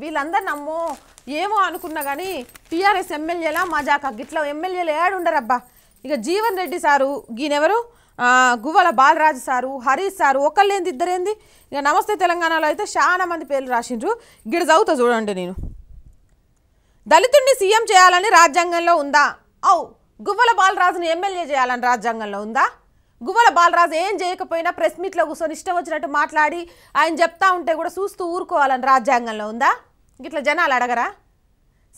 వీళ్ళందరూ నమ్మో ఏమో అనుకున్నా కానీ టీఆర్ఎస్ ఎమ్మెల్యేలా మజాక గిట్ల ఎమ్మెల్యేలు ఏడుండరబ్బా ఇక జీవన్ రెడ్డి సారు గీనెవరు గువ్వల బాలరాజు సారు హరీష్ సారు ఒకళ్ళేంది ఇద్దరేంది ఇక నమస్తే తెలంగాణలో అయితే చాలా మంది పేర్లు రాసిండ్రు గిడ చదువుతా చూడండి నేను దళితుడిని సీఎం చేయాలని రాజ్యాంగంలో ఉందా ఔ గువ్వల బాలరాజుని ఎమ్మెల్యే చేయాలని రాజ్యాంగంలో ఉందా గువ్వల బాలరాజు ఏం చేయకపోయినా ప్రెస్ మీట్లో కూర్చొని ఇష్టం వచ్చినట్టు మాట్లాడి ఆయన చెప్తా ఉంటే కూడా చూస్తూ ఊరుకోవాలని రాజ్యాంగంలో ఉందా ఇట్లా జనాలు అడగరా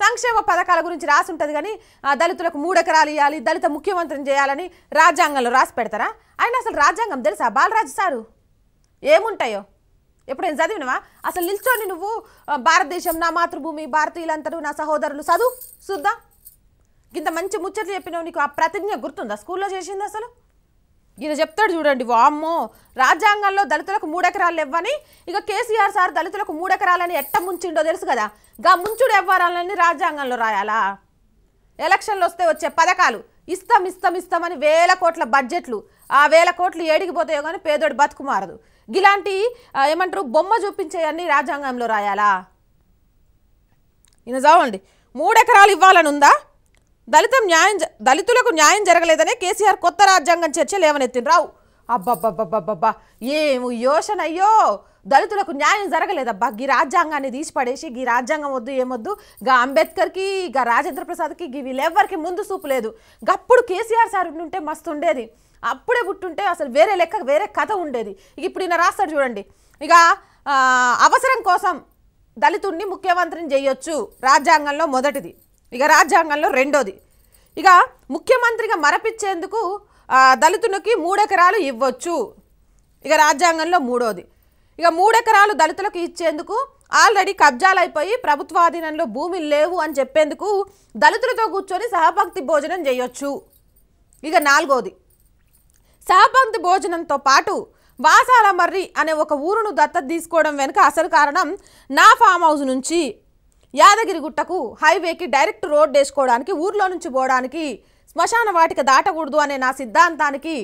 సంక్షేమ పథకాల గురించి రాసి ఉంటుంది కానీ దళితులకు మూడెకరాలు ఇవ్వాలి దళిత ముఖ్యమంత్రిని చేయాలని రాజ్యాంగంలో రాసి పెడతారా ఆయన అసలు రాజ్యాంగం తెలుసా బాలరాజు సారు ఏముంటాయో ఎప్పుడైనా చదివినవా అసలు నిల్చోని నువ్వు భారతదేశం నా మాతృభూమి భారతీయులంతరూ నా సహోదరులు చదువు చూద్దా ఇంత మంచి ముచ్చట్లు చెప్పినావు నీకు ఆ ప్రతిజ్ఞ గుర్తుందా స్కూల్లో చేసింది అసలు ఈయన చెప్తాడు చూడండి వామ్మో రాజ్యాంగంలో దళితులకు మూడెకరాలు ఇవ్వని ఇక కేసీఆర్ సార్ దళితులకు మూడెకరాలని ఎట్ట ముంచిండో తెలుసు కదా గా ముంచుడు ఇవ్వాలని రాజ్యాంగంలో రాయాలా ఎలక్షన్లు వస్తే వచ్చే పథకాలు ఇస్తాం ఇస్తాం ఇస్తామని వేల కోట్ల బడ్జెట్లు ఆ వేల కోట్లు ఏడిగిపోతాయో కానీ పేదోడు బతుకుమారదు ఇలాంటి ఏమంటారు బొమ్మ చూపించేయన్నీ రాజ్యాంగంలో రాయాలా ఈయన చదవండి మూడెకరాలు ఇవ్వాలని ఉందా దళితం న్యాయం దళితులకు న్యాయం జరగలేదనే కేసీఆర్ కొత్త రాజ్యాంగం చర్చ రావు అబ్బబ్బబ్బబ్బబ్బా ఏం యోషన్ అయ్యో దళితులకు న్యాయం జరగలేదబ్బా గీ రాజ్యాంగాన్ని తీసిపడేసి గీ రాజ్యాంగం వద్దు ఏమొద్దు గా అంబేద్కర్కి గా రాజేంద్ర ప్రసాద్కి గీ వీళ్ళెవ్వరికి ముందు చూపు లేదు గప్పుడు కేసీఆర్ సార్ ఉంటే మస్తు ఉండేది అప్పుడే పుట్టుంటే అసలు వేరే లెక్క వేరే కథ ఉండేది ఇప్పుడు ఈయన రాస్తాడు చూడండి ఇక అవసరం కోసం దళితుడిని ముఖ్యమంత్రిని చేయొచ్చు రాజ్యాంగంలో మొదటిది ఇక రాజ్యాంగంలో రెండోది ఇక ముఖ్యమంత్రిగా మరపించేందుకు దళితునికి మూడెకరాలు ఇవ్వచ్చు ఇక రాజ్యాంగంలో మూడోది ఇక మూడెకరాలు దళితులకు ఇచ్చేందుకు ఆల్రెడీ కబ్జాలైపోయి ప్రభుత్వాధీనంలో భూమి లేవు అని చెప్పేందుకు దళితులతో కూర్చొని సహభక్తి భోజనం చేయొచ్చు ఇక నాలుగోది సహభక్తి భోజనంతో పాటు వాసాల మర్రి అనే ఒక ఊరును దత్తత తీసుకోవడం వెనుక అసలు కారణం నా ఫామ్ హౌస్ నుంచి యాదగిరిగుట్టకు హైవేకి డైరెక్ట్ రోడ్ వేసుకోవడానికి ఊర్లో నుంచి పోవడానికి శ్మశాన వాటిక దాటకూడదు అనే నా సిద్ధాంతానికి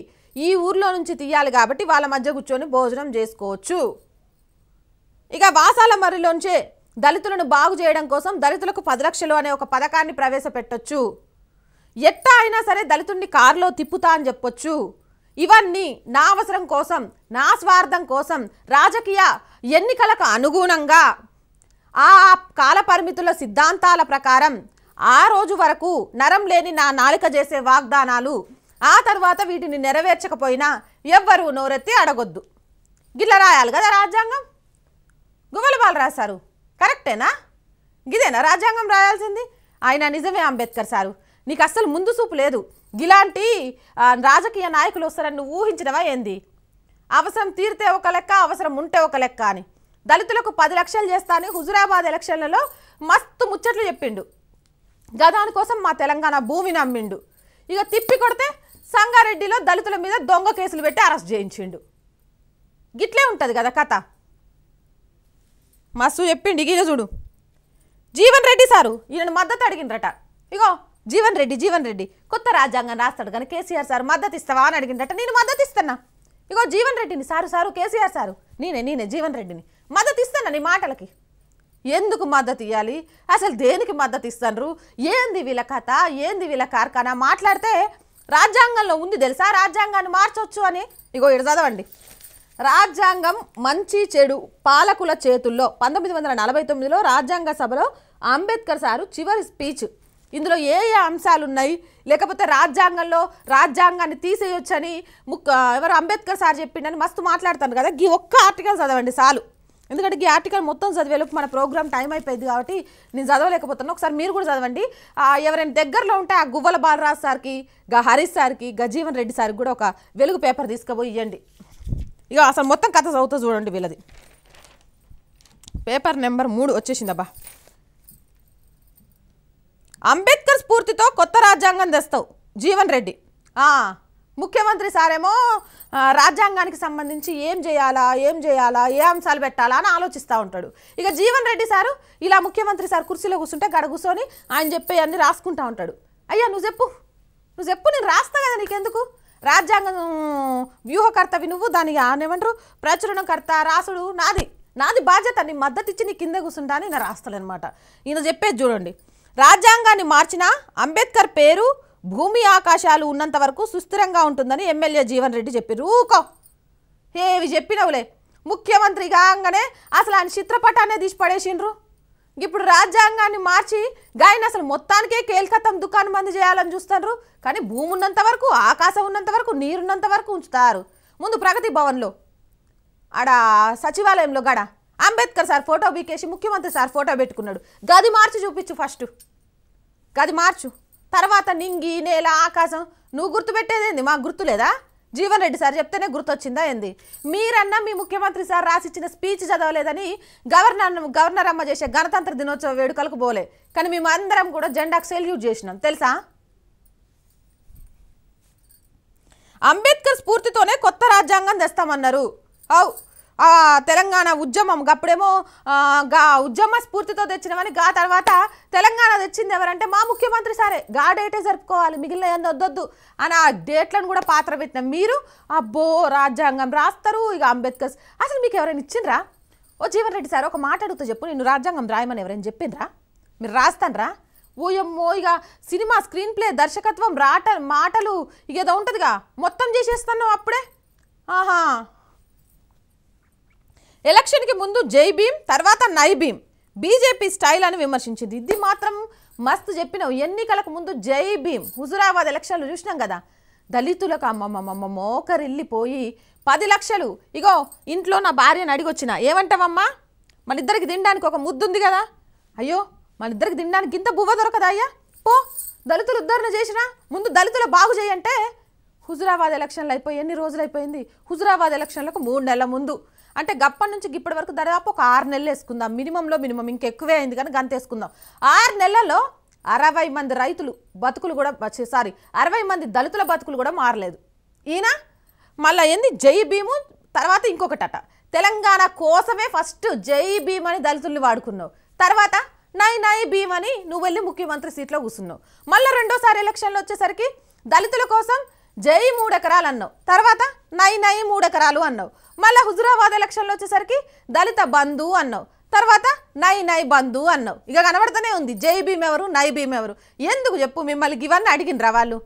ఈ ఊర్లో నుంచి తీయాలి కాబట్టి వాళ్ళ మధ్య కూర్చొని భోజనం చేసుకోవచ్చు ఇక వాసాల మరిలోంచే దళితులను బాగు చేయడం కోసం దళితులకు పది లక్షలు అనే ఒక పథకాన్ని ప్రవేశపెట్టొచ్చు ఎట్ట అయినా సరే దళితుడిని కారులో తిప్పుతా అని చెప్పొచ్చు ఇవన్నీ నా అవసరం కోసం నా స్వార్థం కోసం రాజకీయ ఎన్నికలకు అనుగుణంగా ఆ కాలపరిమితుల సిద్ధాంతాల ప్రకారం ఆ రోజు వరకు నరం లేని నా నాలుక చేసే వాగ్దానాలు ఆ తర్వాత వీటిని నెరవేర్చకపోయినా ఎవ్వరూ నోరెత్తి అడగొద్దు గిట్ల రాయాలి కదా రాజ్యాంగం గువ్వలబాలు రాశారు కరెక్టేనా గిదేనా రాజ్యాంగం రాయాల్సింది ఆయన నిజమే అంబేద్కర్ సారు నీకు అస్సలు ముందు చూపు లేదు ఇలాంటి రాజకీయ నాయకులు వస్తారని ఊహించినవా ఏంది అవసరం తీరితే ఒక లెక్క అవసరం ఉంటే ఒక లెక్క అని దళితులకు పది లక్షలు చేస్తానని హుజురాబాద్ ఎలక్షన్లలో మస్తు ముచ్చట్లు చెప్పిండు గదాని కోసం మా తెలంగాణ భూమిని అమ్మిండు ఇక తిప్పి కొడితే సంగారెడ్డిలో దళితుల మీద దొంగ కేసులు పెట్టి అరెస్ట్ చేయించిండు గిట్లే ఉంటుంది కదా కథ మస్తు చెప్పిండు ఇక చూడు జీవన్ రెడ్డి సారు ఈయన మద్దతు అడిగిండ్రట ఇగో జీవన్ రెడ్డి జీవన్ రెడ్డి కొత్త రాజ్యాంగం రాస్తాడు కానీ కేసీఆర్ సార్ మద్దతు ఇస్తావా అని అడిగిండట నేను మద్దతు ఇస్తున్నా ఇగో జీవన్ రెడ్డిని సారు సారు కేసీఆర్ సారు నేనే నేనే జీవన్ రెడ్డిని మద్దతు ఇస్తానని మాటలకి ఎందుకు మద్దతు ఇవ్వాలి అసలు దేనికి మద్దతు ఇస్తాను ఏంది వీళ్ళ కథ ఏంది వీళ్ళ కార్ఖానా మాట్లాడితే రాజ్యాంగంలో ఉంది తెలుసా రాజ్యాంగాన్ని మార్చవచ్చు అని ఇగో ఇడ చదవండి రాజ్యాంగం మంచి చెడు పాలకుల చేతుల్లో పంతొమ్మిది వందల నలభై తొమ్మిదిలో రాజ్యాంగ సభలో అంబేద్కర్ సారు చివరి స్పీచ్ ఇందులో ఏ ఏ అంశాలు ఉన్నాయి లేకపోతే రాజ్యాంగంలో రాజ్యాంగాన్ని తీసేయొచ్చని ముక్ ఎవరు అంబేద్కర్ సార్ చెప్పిండని మస్తు మాట్లాడతాను కదా ఈ ఒక్క ఆర్టికల్ చదవండి చాలు ఎందుకంటే ఈ ఆర్టికల్ మొత్తం చదివేలోపు మన ప్రోగ్రామ్ టైం అయిపోయింది కాబట్టి నేను చదవలేకపోతున్నాను ఒకసారి మీరు కూడా చదవండి ఎవరైనా దగ్గరలో ఉంటే ఆ గువ్వల బాలరాజ్ సార్కి గా హరీష్ సార్కి గా జీవన్ రెడ్డి సార్కి కూడా ఒక వెలుగు పేపర్ తీసుకుపోయి ఇవ్వండి ఇక అసలు మొత్తం కథ చదువుతూ చూడండి వీళ్ళది పేపర్ నెంబర్ మూడు వచ్చేసిందబ్బా అంబేద్కర్ స్ఫూర్తితో కొత్త రాజ్యాంగం తెస్తావు జీవన్ రెడ్డి ముఖ్యమంత్రి సారేమో రాజ్యాంగానికి సంబంధించి ఏం చేయాలా ఏం చేయాలా ఏ అంశాలు పెట్టాలా అని ఆలోచిస్తూ ఉంటాడు ఇక జీవన్ రెడ్డి సారు ఇలా ముఖ్యమంత్రి సార్ కుర్చీలో కూర్చుంటే గడ కూర్చొని ఆయన చెప్పే అన్ని రాసుకుంటూ ఉంటాడు అయ్యా నువ్వు చెప్పు నువ్వు చెప్పు నేను రాస్తా కదా నీకెందుకు రాజ్యాంగం వ్యూహకర్తవి నువ్వు దానికి ఏమంటారు ప్రచురణకర్త రాసుడు నాది నాది బాధ్యత నీ మద్దతు ఇచ్చి నీ కింద కూర్చుంటా అని నేను రాస్తాను అనమాట ఈయన చెప్పేది చూడండి రాజ్యాంగాన్ని మార్చినా అంబేద్కర్ పేరు భూమి ఆకాశాలు ఉన్నంత వరకు సుస్థిరంగా ఉంటుందని ఎమ్మెల్యే జీవన్ రెడ్డి చెప్పారు ఊకో ఏవి చెప్పినవులే ముఖ్యమంత్రి కాగానే అసలు ఆయన చిత్రపటాన్ని తీసి పడేసిండ్రు ఇప్పుడు రాజ్యాంగాన్ని మార్చి గాయని అసలు మొత్తానికే కేల్కతం దుకాణం బంద్ చేయాలని చూస్తారు కానీ భూమి ఉన్నంత వరకు ఆకాశం ఉన్నంత వరకు నీరున్నంత వరకు ఉంచుతారు ముందు ప్రగతి భవన్లో ఆడ సచివాలయంలో గడ అంబేద్కర్ సార్ ఫోటో బీకేసి ముఖ్యమంత్రి సార్ ఫోటో పెట్టుకున్నాడు గది మార్చి చూపించు ఫస్ట్ గది మార్చు తర్వాత నింగి నేల ఆకాశం నువ్వు గుర్తుపెట్టేదేంది మాకు లేదా జీవన్ రెడ్డి సార్ చెప్తేనే గుర్తొచ్చిందా ఏంది మీరన్నా మీ ముఖ్యమంత్రి సార్ రాసిచ్చిన స్పీచ్ చదవలేదని గవర్నర్ గవర్నర్ అమ్మ చేసే గణతంత్ర దినోత్సవ వేడుకలకు పోలే కానీ మేము అందరం కూడా జెండాకు సెల్యూట్ చేసినాం తెలుసా అంబేద్కర్ స్ఫూర్తితోనే కొత్త రాజ్యాంగం తెస్తామన్నారు అవు తెలంగాణ ఉద్యమం అప్పుడేమో గా ఉద్యమ స్ఫూర్తితో తెచ్చినవని గా తర్వాత తెలంగాణ తెచ్చింది ఎవరంటే మా ముఖ్యమంత్రి సరే గా డేటే జరుపుకోవాలి మిగిలిన ఏందో వద్దొద్దు అని ఆ డేట్లను కూడా పాత్ర పెట్టినాం మీరు అబ్బో రాజ్యాంగం రాస్తారు ఇక అంబేద్కర్ అసలు మీకు ఎవరైనా ఇచ్చిండ్రా ఓ జీవన్ రెడ్డి సార్ ఒక మాట అడుగుతూ చెప్పు నేను రాజ్యాంగం రాయమని ఎవరైనా చెప్పిండ్రా మీరు రాస్తానరా ఓయమ్మో ఇక సినిమా స్క్రీన్ ప్లే దర్శకత్వం రాట మాటలు ఇక ఏదో ఉంటుందిగా మొత్తం చేసేస్తాను అప్పుడే ఆహా ఎలక్షన్కి ముందు జై భీమ్ తర్వాత నై భీమ్ బీజేపీ స్టైల్ అని విమర్శించింది ఇది మాత్రం మస్తు చెప్పిన ఎన్నికలకు ముందు జై భీమ్ హుజురాబాద్ ఎలక్షన్లు చూసినాం కదా దళితులకు అమ్మమ్మమ్మమ్మ మోకరిల్లిపోయి పది లక్షలు ఇగో ఇంట్లో నా భార్యను అడిగొచ్చిన ఏమంటావమ్మా మన ఇద్దరికి తినడానికి ఒక ముద్దు ఉంది కదా అయ్యో మన ఇద్దరికి తినడానికి ఇంత బువ్వ దొరకదా అయ్యా పో దళితులు ఉద్ధరణ చేసినా ముందు దళితుల బాగు చేయంటే హుజురాబాద్ ఎలక్షన్లు అయిపోయి ఎన్ని రోజులు అయిపోయింది హుజురాబాద్ ఎలక్షన్లకు మూడు నెలల ముందు అంటే గప్పటి నుంచి ఇప్పటి వరకు దాదాపు ఒక ఆరు నెలలు వేసుకుందాం మినిమంలో మినిమం ఇంకెక్కువే అయింది కానీ గంతేసుకుందాం ఆరు నెలల్లో అరవై మంది రైతులు బతుకులు కూడా సారీ అరవై మంది దళితుల బతుకులు కూడా మారలేదు ఈయన మళ్ళీ ఏంది జై భీము తర్వాత ఇంకొకటట తెలంగాణ కోసమే ఫస్ట్ జై భీమ్ అని దళితుల్ని వాడుకున్నావు తర్వాత నై నై భీమ్ అని నువ్వు వెళ్ళి ముఖ్యమంత్రి సీట్లో కూర్చున్నావు మళ్ళీ రెండోసారి ఎలక్షన్లు వచ్చేసరికి దళితుల కోసం జై మూడెకరాలు అన్నావు తర్వాత నై నై మూడెకరాలు అన్నావు మళ్ళీ హుజురాబాద్ ఎలక్షన్లో వచ్చేసరికి దళిత బంధు అన్నావు తర్వాత నై నై బంధు అన్నావు ఇక కనబడుతూనే ఉంది జై భీమ్ ఎవరు నై భీమ్ ఎవరు ఎందుకు చెప్పు మిమ్మల్ని ఇవన్నీ అడిగినరా వాళ్ళు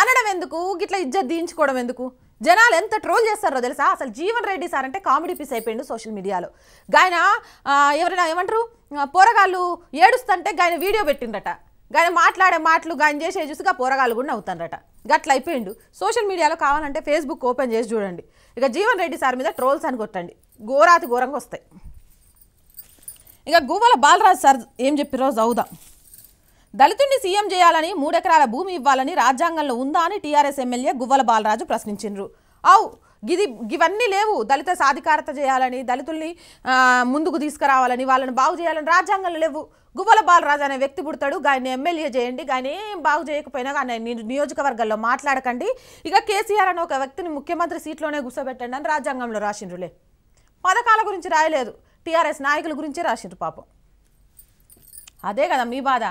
అనడం ఎందుకు గిట్లా ఇజ్జత్ దీయించుకోవడం ఎందుకు జనాలు ఎంత ట్రోల్ చేస్తారో తెలుసా అసలు జీవన్ రెడ్డి సార్ అంటే కామెడీ పీస్ అయిపోయిండు సోషల్ మీడియాలో గాయన ఎవరైనా ఏమంటారు పోరగాళ్ళు ఏడుస్తుంటే గాయన వీడియో పెట్టిండట కానీ మాట్లాడే మాటలు కానీ చేసే చూసిగా పోరగాలు కూడా నవ్వుతారట గట్ల అయిపోయిండు సోషల్ మీడియాలో కావాలంటే ఫేస్బుక్ ఓపెన్ చేసి చూడండి ఇక జీవన్ రెడ్డి సార్ మీద ట్రోల్స్ అని కొట్టండి ఘోరాతి ఘోరంగా వస్తాయి ఇక గువ్వల బాలరాజ్ సార్ ఏం చెప్పిరో చదువుదాం దళితుడిని సీఎం చేయాలని మూడెకరాల భూమి ఇవ్వాలని రాజ్యాంగంలో ఉందా అని టీఆర్ఎస్ ఎమ్మెల్యే గువ్వల బాలరాజు ప్రశ్నించిండ్రు అవు ఇది ఇవన్నీ లేవు దళిత సాధికారత చేయాలని దళితుల్ని ముందుకు తీసుకురావాలని వాళ్ళని బాగు చేయాలని రాజ్యాంగంలో లేవు గువ్వల బాలరాజు అనే వ్యక్తి పుడతాడు ఆయన ఎమ్మెల్యే చేయండి ఆయన ఏం బాగు చేయకపోయినా కానీ నియోజకవర్గాల్లో మాట్లాడకండి ఇక కేసీఆర్ అనే ఒక వ్యక్తిని ముఖ్యమంత్రి సీట్లోనే కూర్చోబెట్టండి అని రాజ్యాంగంలో రాసిండ్రులే పథకాల గురించి రాయలేదు టీఆర్ఎస్ నాయకుల గురించే రాసిండ్రు పాపం అదే కదా మీ బాధ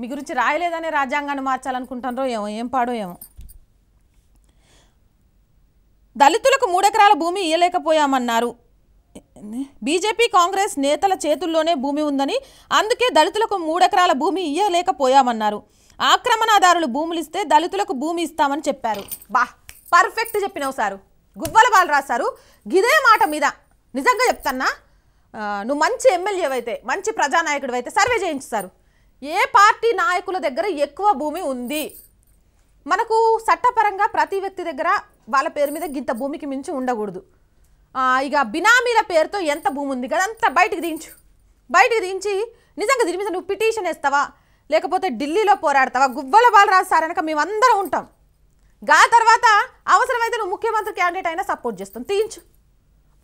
మీ గురించి రాయలేదనే రాజ్యాంగాన్ని మార్చాలనుకుంటున్నారో ఏమో ఏం పాడో ఏమో దళితులకు మూడెకరాల భూమి ఇయ్యలేకపోయామన్నారు బీజేపీ కాంగ్రెస్ నేతల చేతుల్లోనే భూమి ఉందని అందుకే దళితులకు మూడెకరాల భూమి ఇయ్యలేకపోయామన్నారు ఆక్రమణదారులు భూములు ఇస్తే దళితులకు భూమి ఇస్తామని చెప్పారు బా పర్ఫెక్ట్ చెప్పినావు సారు గువ్వల బాలు రాశారు గిదే మాట మీద నిజంగా చెప్తాన్నా నువ్వు మంచి ఎమ్మెల్యేవైతే మంచి ప్రజానాయకుడు అయితే సర్వే చేయించుతారు ఏ పార్టీ నాయకుల దగ్గర ఎక్కువ భూమి ఉంది మనకు చట్టపరంగా ప్రతి వ్యక్తి దగ్గర వాళ్ళ పేరు మీద గింత భూమికి మించి ఉండకూడదు ఇక బినామీల పేరుతో ఎంత భూమి ఉంది కదా అంత బయటకు దించు బయటకు దించి నిజంగా దీని మీద నువ్వు పిటిషన్ వేస్తావా లేకపోతే ఢిల్లీలో పోరాడతావా గువ్వల బాలరాజు సార్ మేము మేమందరం ఉంటాం గా తర్వాత అవసరమైతే నువ్వు ముఖ్యమంత్రి క్యాండిడేట్ అయినా సపోర్ట్ చేస్తాం తీయించు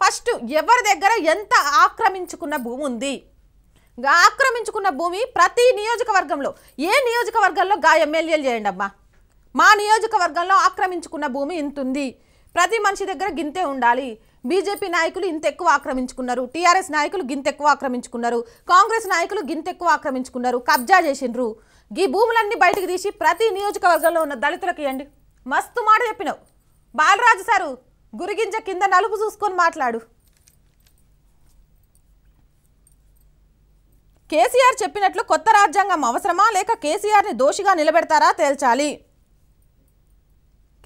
ఫస్ట్ ఎవరి దగ్గర ఎంత ఆక్రమించుకున్న భూమి ఉంది ఆక్రమించుకున్న భూమి ప్రతి నియోజకవర్గంలో ఏ నియోజకవర్గంలో గా ఎమ్మెల్యేలు చేయండి అమ్మా మా నియోజకవర్గంలో ఆక్రమించుకున్న భూమి ఇంతుంది ప్రతి మనిషి దగ్గర గింతే ఉండాలి బీజేపీ నాయకులు ఇంత ఎక్కువ ఆక్రమించుకున్నారు టీఆర్ఎస్ నాయకులు గింత ఎక్కువ ఆక్రమించుకున్నారు కాంగ్రెస్ నాయకులు గింత ఎక్కువ ఆక్రమించుకున్నారు కబ్జా చేసిండ్రు ఈ భూములన్నీ బయటకు తీసి ప్రతి నియోజకవర్గంలో ఉన్న దళితులకు ఇవ్వండి మస్తు మాట చెప్పినావు బాలరాజు సారు గురిగింజ కింద నలుపు చూసుకొని మాట్లాడు కేసీఆర్ చెప్పినట్లు కొత్త రాజ్యాంగం అవసరమా లేక కేసీఆర్ని దోషిగా నిలబెడతారా తేల్చాలి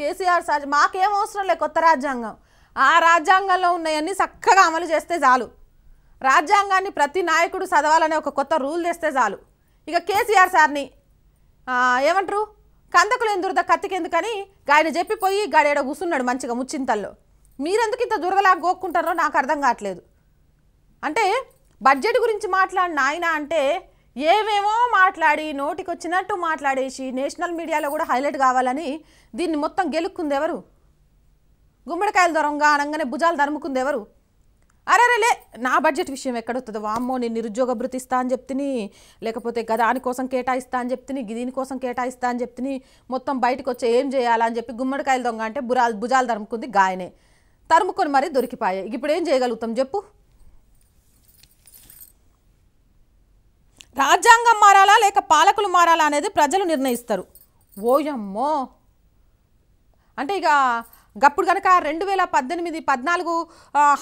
కేసీఆర్ సార్ మాకేం అవసరం లే కొత్త రాజ్యాంగం ఆ రాజ్యాంగంలో ఉన్నాయన్నీ చక్కగా అమలు చేస్తే చాలు రాజ్యాంగాన్ని ప్రతి నాయకుడు చదవాలనే ఒక కొత్త రూల్ తెస్తే చాలు ఇక కేసీఆర్ సార్ని ఏమంటారు కందకులు ఎందురుద కత్తికి ఎందుకని గాయన చెప్పిపోయి గాడేడ కూసున్నాడు మంచిగా ముచ్చింతల్లో మీరెందుకు ఇంత దురదలా గోక్కుంటారో నాకు అర్థం కావట్లేదు అంటే బడ్జెట్ గురించి మాట్లాడిన ఆయన అంటే ఏవేమో మాట్లాడి నోటికొచ్చినట్టు మాట్లాడేసి నేషనల్ మీడియాలో కూడా హైలైట్ కావాలని దీన్ని మొత్తం గెలుక్కుంది ఎవరు గుమ్మడికాయలు దొరంగా అనగానే భుజాలు దరుముకుంది ఎవరు లే నా బడ్జెట్ విషయం ఎక్కడొస్తుందో వామ్మో నేను నిరుద్యోగ భృతి ఇస్తా అని చెప్తిని లేకపోతే గదాని కోసం కేటాయిస్తా అని చెప్తిని దీనికోసం కోసం కేటాయిస్తా అని చెప్తిని మొత్తం బయటకు వచ్చే ఏం చేయాలని చెప్పి గుమ్మడికాయలు దొంగ అంటే బురాలు భుజాలు తరుముకుంది గాయనే తరుముకొని మరీ దొరికిపాయాయి ఇప్పుడు ఏం చేయగలుగుతాం చెప్పు రాజ్యాంగం మారాలా లేక పాలకులు మారాలా అనేది ప్రజలు నిర్ణయిస్తారు ఓయమ్మో అంటే ఇక గప్పుడు కనుక రెండు వేల పద్దెనిమిది పద్నాలుగు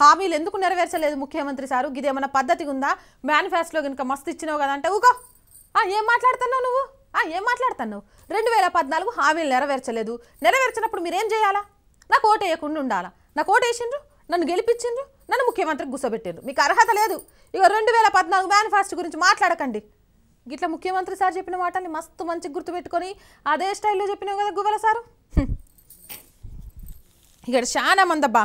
హామీలు ఎందుకు నెరవేర్చలేదు ముఖ్యమంత్రి సారు ఏమైనా పద్ధతి ఉందా మేనిఫెస్టోలో కనుక మస్తు ఇచ్చినావు కదా అంటే ఊగో ఏం మాట్లాడుతున్నావు నువ్వు ఏం మాట్లాడుతున్నావు రెండు వేల పద్నాలుగు హామీలు నెరవేర్చలేదు నెరవేర్చినప్పుడు మీరేం చేయాలా నాకు వేయకుండా ఉండాలా నాకు వేసిండ్రు నన్ను గెలిపించిండ్రు నన్ను ముఖ్యమంత్రికి గుసబెట్టిండ్రు మీకు అర్హత లేదు ఇక రెండు వేల పద్నాలుగు మేనిఫెస్టో గురించి మాట్లాడకండి గిట్లా ముఖ్యమంత్రి సార్ చెప్పిన మాటల్ని మస్తు మంచి గుర్తుపెట్టుకొని అదే స్టైల్లో చెప్పినావు కదా గువ్వల సారు ఇక్కడ చాలా మందబ్బా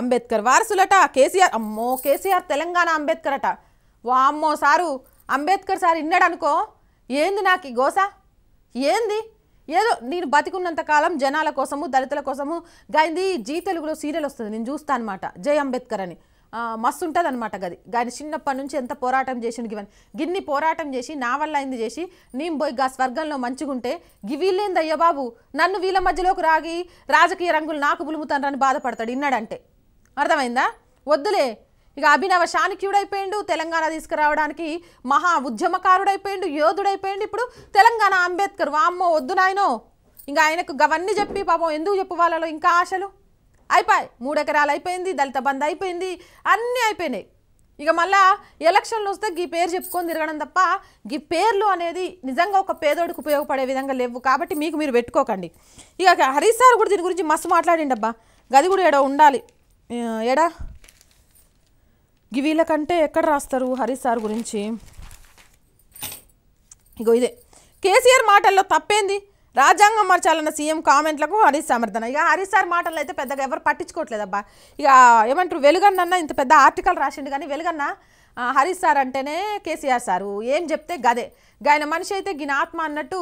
అంబేద్కర్ వారసులట కేసీఆర్ అమ్మో కేసీఆర్ తెలంగాణ అంబేద్కర్ అట అమ్మో సారు అంబేద్కర్ సార్ ఇన్నాడు అనుకో ఏంది నాకు ఈ గోస ఏంది ఏదో నేను బతికున్నంత కాలం జనాల కోసము దళితుల కోసము గాయింది జీ తెలుగులో సీరియల్ వస్తుంది నేను చూస్తాను అనమాట జై అంబేద్కర్ అని మస్తు ఉంటుంది అనమాట గది గాయని చిన్నప్పటి నుంచి ఎంత పోరాటం చేసిండు గివని గిన్ని పోరాటం చేసి నా వల్ల అయింది చేసి నేను పోయి గా స్వర్గంలో మంచిగుంటే గివీళ్ళేంది అయ్యా బాబు నన్ను వీళ్ళ మధ్యలోకి రాగి రాజకీయ రంగులు నాకు పులుముతానని బాధపడతాడు ఇన్నాడంటే అర్థమైందా వద్దులే ఇక అభినవ శానిక్యుడైపోయిండు తెలంగాణ తీసుకురావడానికి మహా ఉద్యమకారుడైపోయిండు యోధుడైపోయిండు ఇప్పుడు తెలంగాణ అంబేద్కర్ వామ్మో వద్దు నాయనో ఇంకా ఆయనకు గవన్నీ చెప్పి పాపం ఎందుకు చెప్పు వాళ్ళలో ఇంకా ఆశలు అయిపోయి మూడెకరాలు అయిపోయింది దళిత బంద్ అయిపోయింది అన్నీ అయిపోయినాయి ఇక మళ్ళా ఎలక్షన్లు వస్తే గీ పేరు చెప్పుకొని తిరగడం తప్ప గీ పేర్లు అనేది నిజంగా ఒక పేదోడికి ఉపయోగపడే విధంగా లేవు కాబట్టి మీకు మీరు పెట్టుకోకండి ఇక హరీష్ సార్ కూడా దీని గురించి మస్తు మాట్లాడిండబ్బా గది కూడా ఏడో ఉండాలి ఎడ వీళ్ళకంటే ఎక్కడ రాస్తారు హరీష్ సార్ గురించి ఇగో ఇదే కేసీఆర్ మాటల్లో తప్పేంది రాజ్యాంగం మార్చాలన్న సీఎం కామెంట్లకు హరీష్ సమర్థన ఇక హరీష్ సార్ మాటలు అయితే పెద్దగా ఎవరు పట్టించుకోవట్లేదబ్బా ఇక ఏమంటారు వెలుగన్న ఇంత పెద్ద ఆర్టికల్ రాసిండు కానీ వెలుగన్న హరీష్ సార్ అంటేనే కేసీఆర్ సారు ఏం చెప్తే గదే గాయన మనిషి అయితే గిన ఆత్మ అన్నట్టు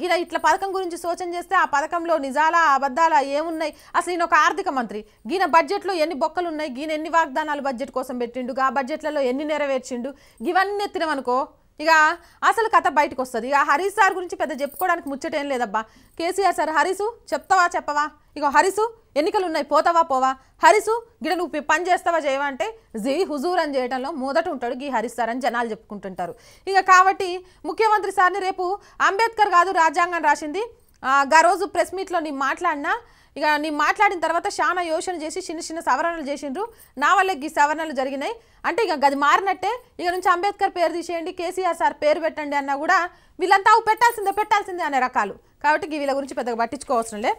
గిన ఇట్లా పథకం గురించి సూచన చేస్తే ఆ పథకంలో నిజాల అబద్ధాల ఏమున్నాయి అసలు ఈయన ఒక ఆర్థిక మంత్రి గిన బడ్జెట్లో ఎన్ని బొక్కలు ఉన్నాయి గీన ఎన్ని వాగ్దానాలు బడ్జెట్ కోసం పెట్టిండు ఆ బడ్జెట్లలో ఎన్ని నెరవేర్చిండు ఇవన్నీ ఎత్తినమనుకో ఇక అసలు కథ బయటకు వస్తుంది ఇక హరీష్ సార్ గురించి పెద్ద చెప్పుకోవడానికి ముచ్చటేం లేదబ్బా కేసీఆర్ సార్ హరీసు చెప్తావా చెప్పవా ఇక హరీసు ఎన్నికలు ఉన్నాయి పోతావా పోవా హరిసు గిడ నువ్వు పని చేస్తావా చేయవా అంటే జీ హుజూర్ అని చేయడంలో మొదట ఉంటాడు గీ హరీష్ సార్ అని జనాలు చెప్పుకుంటుంటారు ఇక కాబట్టి ముఖ్యమంత్రి సార్ని రేపు అంబేద్కర్ కాదు రాజ్యాంగం రాసింది గా రోజు ప్రెస్ మీట్లో నీ మాట్లాడినా ఇక నీ మాట్లాడిన తర్వాత చాలా యోచన చేసి చిన్న చిన్న సవరణలు చేసిండ్రు నా వల్లే ఈ సవరణలు జరిగినాయి అంటే ఇక అది మారినట్టే ఇక నుంచి అంబేద్కర్ పేరు తీసేయండి కేసీఆర్ సార్ పేరు పెట్టండి అన్నా కూడా వీళ్ళంతా పెట్టాల్సిందే పెట్టాల్సిందే అనే రకాలు కాబట్టి వీళ్ళ గురించి పెద్దగా పట్టించుకోవాల్సినలే